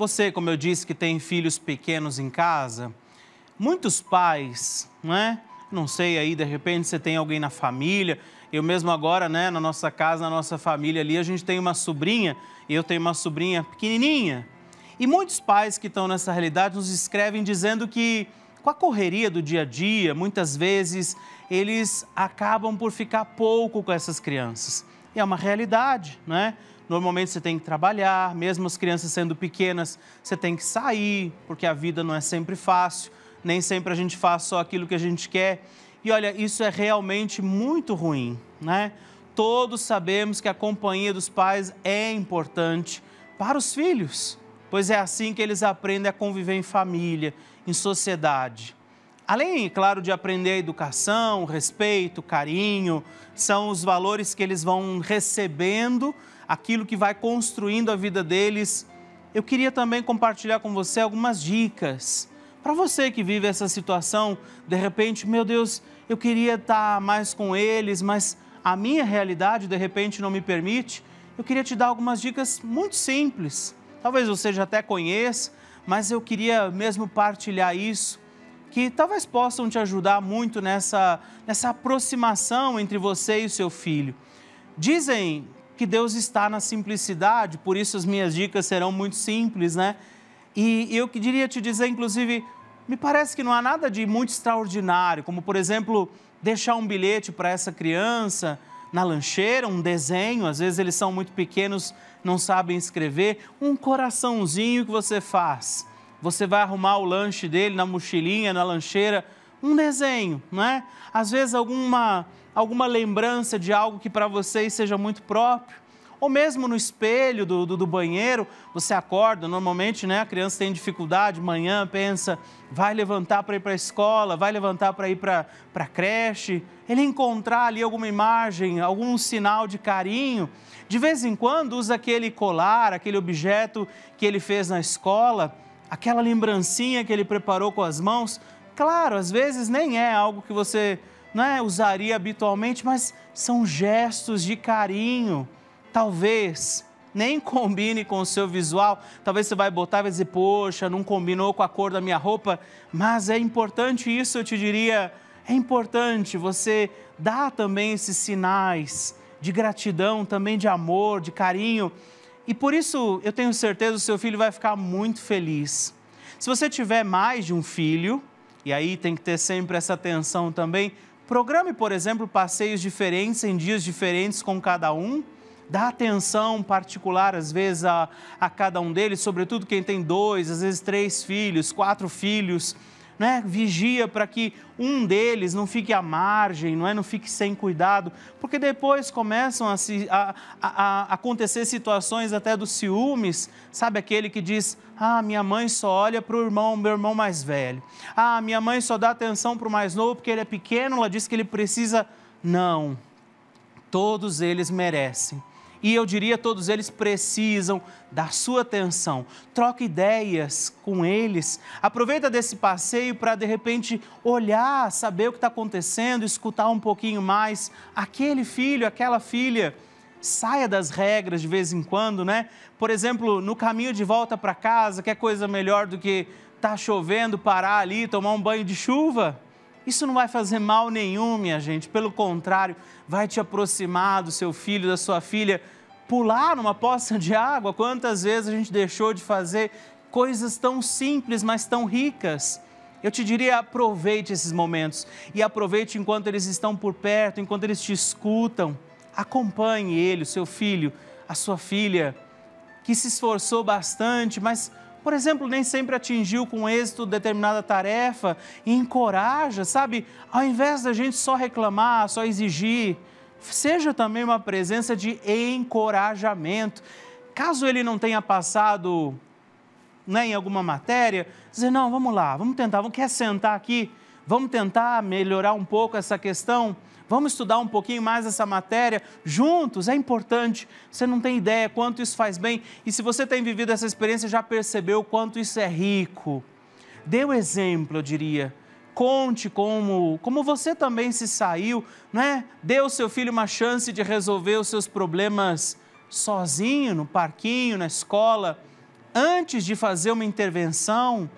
Você, como eu disse, que tem filhos pequenos em casa, muitos pais, não é? Não sei aí, de repente você tem alguém na família. Eu mesmo agora, né, na nossa casa, na nossa família ali, a gente tem uma sobrinha, eu tenho uma sobrinha pequenininha. E muitos pais que estão nessa realidade nos escrevem dizendo que com a correria do dia a dia, muitas vezes eles acabam por ficar pouco com essas crianças é uma realidade, né? Normalmente você tem que trabalhar, mesmo as crianças sendo pequenas, você tem que sair, porque a vida não é sempre fácil, nem sempre a gente faz só aquilo que a gente quer. E olha, isso é realmente muito ruim, né? Todos sabemos que a companhia dos pais é importante para os filhos, pois é assim que eles aprendem a conviver em família, em sociedade. Além, claro, de aprender educação, respeito, carinho, são os valores que eles vão recebendo, aquilo que vai construindo a vida deles. Eu queria também compartilhar com você algumas dicas. Para você que vive essa situação, de repente, meu Deus, eu queria estar tá mais com eles, mas a minha realidade de repente não me permite. Eu queria te dar algumas dicas muito simples. Talvez você já até conheça, mas eu queria mesmo partilhar isso que talvez possam te ajudar muito nessa, nessa aproximação entre você e o seu filho. Dizem que Deus está na simplicidade, por isso as minhas dicas serão muito simples, né? E, eu que diria te dizer, inclusive, me parece que não há nada de muito extraordinário, como, por exemplo, deixar um bilhete para essa criança na lancheira, um desenho, às vezes eles são muito pequenos, não sabem escrever, um coraçãozinho que você faz. Você vai arrumar o lanche dele na mochilinha, na lancheira, um desenho, né? Às vezes alguma alguma lembrança de algo que para vocês seja muito próprio, ou mesmo no espelho do, do, do, banheiro, você acorda, normalmente né, a criança tem dificuldade, manhã pensa, vai levantar para ir para a escola, vai levantar para ir para a creche, ele encontrar ali alguma imagem, algum sinal de carinho, de vez em quando usa aquele colar, aquele objeto que ele fez na escola, aquela lembrancinha que ele preparou com as mãos. Claro, às vezes nem é algo que você né, usaria habitualmente, mas são gestos de carinho. Talvez nem combine com o seu visual. Talvez você vai botar e vai dizer, poxa, não combinou com a cor da minha roupa. Mas é importante isso, eu te diria. É importante você dar também esses sinais de gratidão, também de amor, de carinho. E por isso eu tenho certeza que o seu filho vai ficar muito feliz. Se você tiver mais de um filho, e aí tem que ter sempre essa atenção também, programe, por exemplo, passeios diferentes em dias diferentes com cada um. Dá atenção particular, às vezes, a, a cada um deles, sobretudo quem tem dois, às vezes três filhos, quatro filhos né, vigia para que um deles não fique à margem, não, é, não fique sem cuidado, porque depois começam a, se, a, a, a acontecer situações até dos ciúmes, sabe aquele que diz, ah, minha mãe só olha para o irmão, meu irmão mais velho, ah, minha mãe só dá atenção para o mais novo porque ele é pequeno, ela diz que ele precisa, não, todos eles merecem e eu diria, todos eles precisam da sua atenção. Troca ideias com eles. Aproveita desse passeio para, de repente, olhar, saber o que está acontecendo, escutar um pouquinho mais. Aquele filho, aquela filha saia das regras de vez em quando, né? Por exemplo, no caminho de volta para casa, que é coisa melhor do que tá chovendo, parar ali, tomar um banho de chuva? Isso não vai fazer mal nenhum, minha gente. Pelo contrário, vai te aproximar do seu filho, da sua filha. Pular numa poça de água, quantas vezes a gente deixou de fazer coisas tão simples, mas tão ricas. Eu te diria, aproveite esses momentos e aproveite enquanto eles estão por perto, enquanto eles te escutam. Acompanhe ele, o seu filho, a sua filha, que se esforçou bastante, mas por exemplo, nem sempre atingiu com êxito determinada tarefa, encoraja, sabe? Ao invés da gente só reclamar, só exigir, seja também uma presença de encorajamento. Caso ele não tenha passado né, em alguma matéria, dizer, não, vamos lá, vamos tentar, vamos, quer sentar aqui? Vamos tentar melhorar um pouco essa questão? Vamos estudar um pouquinho mais essa matéria juntos? É importante. Você não tem ideia quanto isso faz bem. E se você tem vivido essa experiência, já percebeu quanto isso é rico. Dê o um exemplo, eu diria. Conte como, como você também se saiu, né? Dê ao seu filho uma chance de resolver os seus problemas sozinho, no parquinho, na escola. Antes de fazer uma intervenção,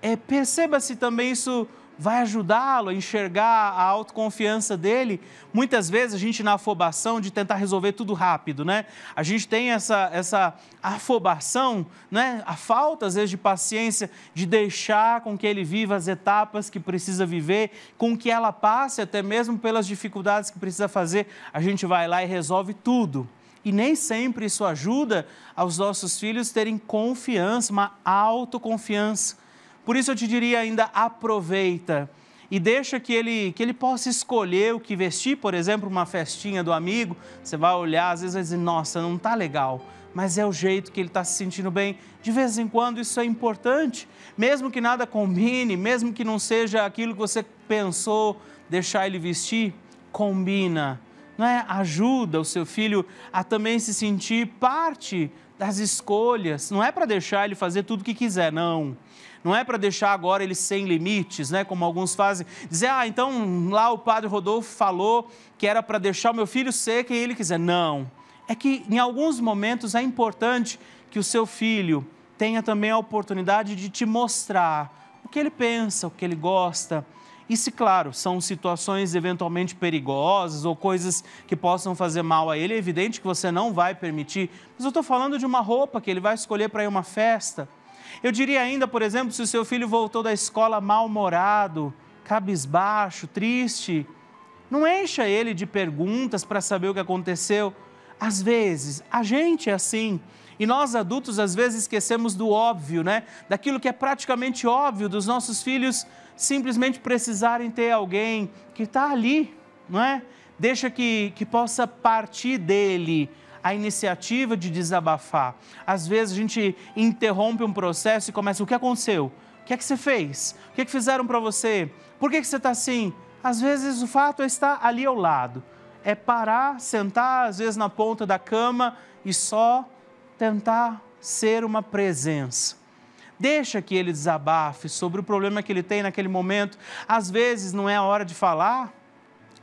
é, perceba se também isso vai ajudá-lo a enxergar a autoconfiança dele. Muitas vezes a gente na afobação de tentar resolver tudo rápido, né? A gente tem essa, essa afobação, né? A falta às vezes de paciência de deixar com que ele viva as etapas que precisa viver, com que ela passe até mesmo pelas dificuldades que precisa fazer. A gente vai lá e resolve tudo. E nem sempre isso ajuda aos nossos filhos terem confiança, uma autoconfiança por isso eu te diria ainda aproveita e deixa que ele, que ele possa escolher o que vestir, por exemplo, uma festinha do amigo. Você vai olhar, às vezes vai dizer, nossa, não tá legal, mas é o jeito que ele está se sentindo bem. De vez em quando isso é importante, mesmo que nada combine, mesmo que não seja aquilo que você pensou deixar ele vestir, combina. Não é? Ajuda o seu filho a também se sentir parte das escolhas. Não é para deixar ele fazer tudo o que quiser, não. Não é para deixar agora ele sem limites, né? Como alguns fazem. Dizer, ah, então lá o padre Rodolfo falou que era para deixar o meu filho ser quem ele quiser. Não. É que em alguns momentos é importante que o seu filho tenha também a oportunidade de te mostrar o que ele pensa, o que ele gosta e se, claro, são situações eventualmente perigosas ou coisas que possam fazer mal a ele, é evidente que você não vai permitir. Mas eu estou falando de uma roupa que ele vai escolher para ir a uma festa. Eu diria ainda, por exemplo, se o seu filho voltou da escola mal-humorado, cabisbaixo, triste, não encha ele de perguntas para saber o que aconteceu às vezes, a gente é assim. E nós adultos às vezes esquecemos do óbvio, né? Daquilo que é praticamente óbvio dos nossos filhos simplesmente precisarem ter alguém que está ali, não é? Deixa que, que possa partir dele a iniciativa de desabafar. Às vezes a gente interrompe um processo e começa: o que aconteceu? O que é que você fez? O que é que fizeram para você? Por que, é que você está assim? Às vezes o fato é estar ali ao lado é parar, sentar às vezes na ponta da cama e só tentar ser uma presença. Deixa que ele desabafe sobre o problema que ele tem naquele momento. Às vezes não é a hora de falar,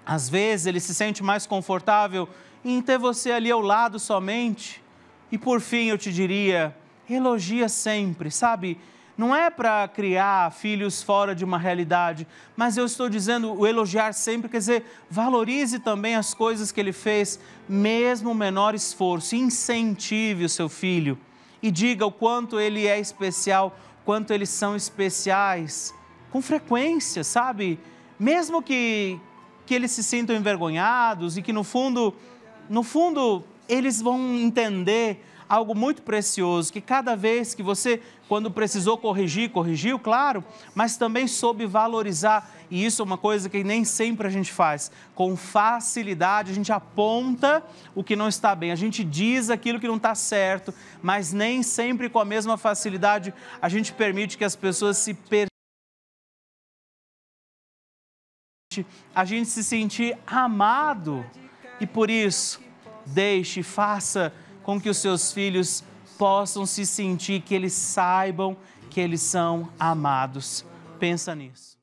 às vezes ele se sente mais confortável em ter você ali ao lado somente. E por fim, eu te diria, elogia sempre, sabe? não é para criar filhos fora de uma realidade, mas eu estou dizendo o elogiar sempre, quer dizer, valorize também as coisas que ele fez, mesmo o menor esforço, incentive o seu filho e diga o quanto ele é especial, quanto eles são especiais, com frequência, sabe? Mesmo que, que eles se sintam envergonhados e que no fundo, no fundo, eles vão entender algo muito precioso, que cada vez que você, quando precisou corrigir, corrigiu, claro, mas também soube valorizar. E isso é uma coisa que nem sempre a gente faz. Com facilidade, a gente aponta o que não está bem, a gente diz aquilo que não está certo, mas nem sempre com a mesma facilidade a gente permite que as pessoas se percebam a gente se sentir amado. E por isso, deixe, faça com que os seus filhos possam se sentir que eles saibam que eles são amados. Pensa nisso.